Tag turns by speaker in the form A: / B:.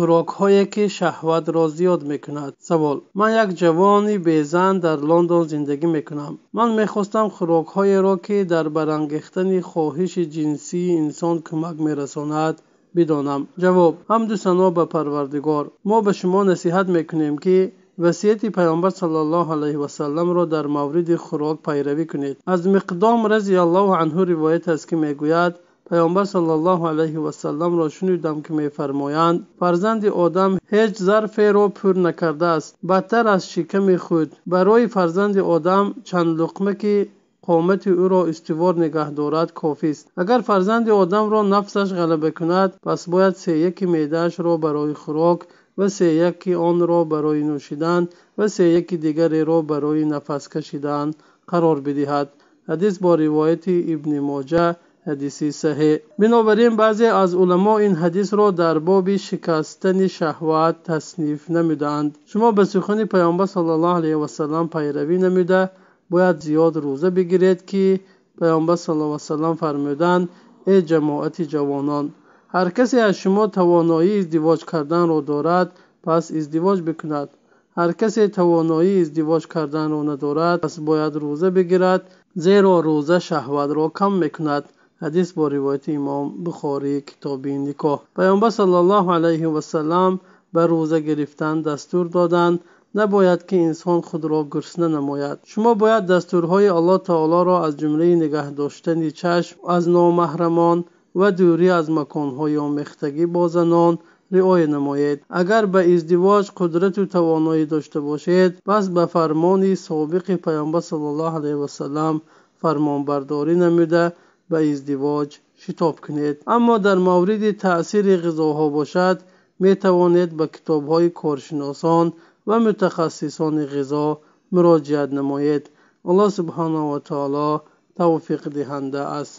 A: خوراک هایی که شهوت را زیاد میکند؟ سوال من یک جوانی بیزن در لندن زندگی میکنم. من میخواستم خوراک های را که در برانگیختن خواهش جنسی انسان کمک میرساند جواب هم دو سنا به پروردگار ما به شما نصیحت میکنیم که وصیت پیامبر صلی الله علیه و سلم را در مورد خوراک پیروی کنید از مقدام رضی الله عنه روایت است که میگوید паёмбар саллаллоҳу алайҳи васалламро шунидам ки мефармоянд фарзанди одам ҳеҷ зарферо пур накардааст бадтар аз шиками худ барои фарзанди одам чанд луқма ки қомати ӯро устувор нигаҳ дорад кофист агар фарзанди одамро нафсаш ғалаба кунад пас бояд сеяки меъдаашро барои хӯрок ва сеяки онро барои нӯшидан ва сеяки дигареро барои нафас кашидан қарор бидиҳад ҳадис бо ривояти ибни моҷа حدیثی صحیح بنابراین بعضی از علما این حدیث را در باب شکستن شهوات تصنیف نمیدند شما به سخن پیامبر صلی الله علیه و سلم پیروی نمیده باید زیاد روزه بگیرید که پیامبر صلی الله علیه و سلم فرمودند ای جماعت جوانان هر کسی از شما توانایی ازدواج کردن را دارد پس ازدواج بکند هر کسی توانایی ازدواج کردن را ندارد پس باید روزه بگیرد زیرا روزه شهوت را کم میکند حدیث با روایت امام بخاری کتاب نکاح پیامبر صلی الله علیه و سلم به روزه گرفتن دستور دادند نباید که انسان خود را گرسنه نماید شما باید دستورهای الله تعالی را از جمله نگه داشتن چشم از نامحرمان و دوری از مکانهای آمیختگی با زنان رعای نمایید اگر به ازدواج قدرت و توانایی داشته باشید پس به فرمان سابق پیامبر صلی الله علیه و سلم فرمان برداری نموده ба издивоҷ шитоб кунед аммо дар мавриди таъсири ғизоҳо бошад метавонед ба китобҳои коршиносон ва мутахассисони ғизо муроҷиат намоед аллоҳ субҳанаҳу ва таоло тавфиқ диҳанда аст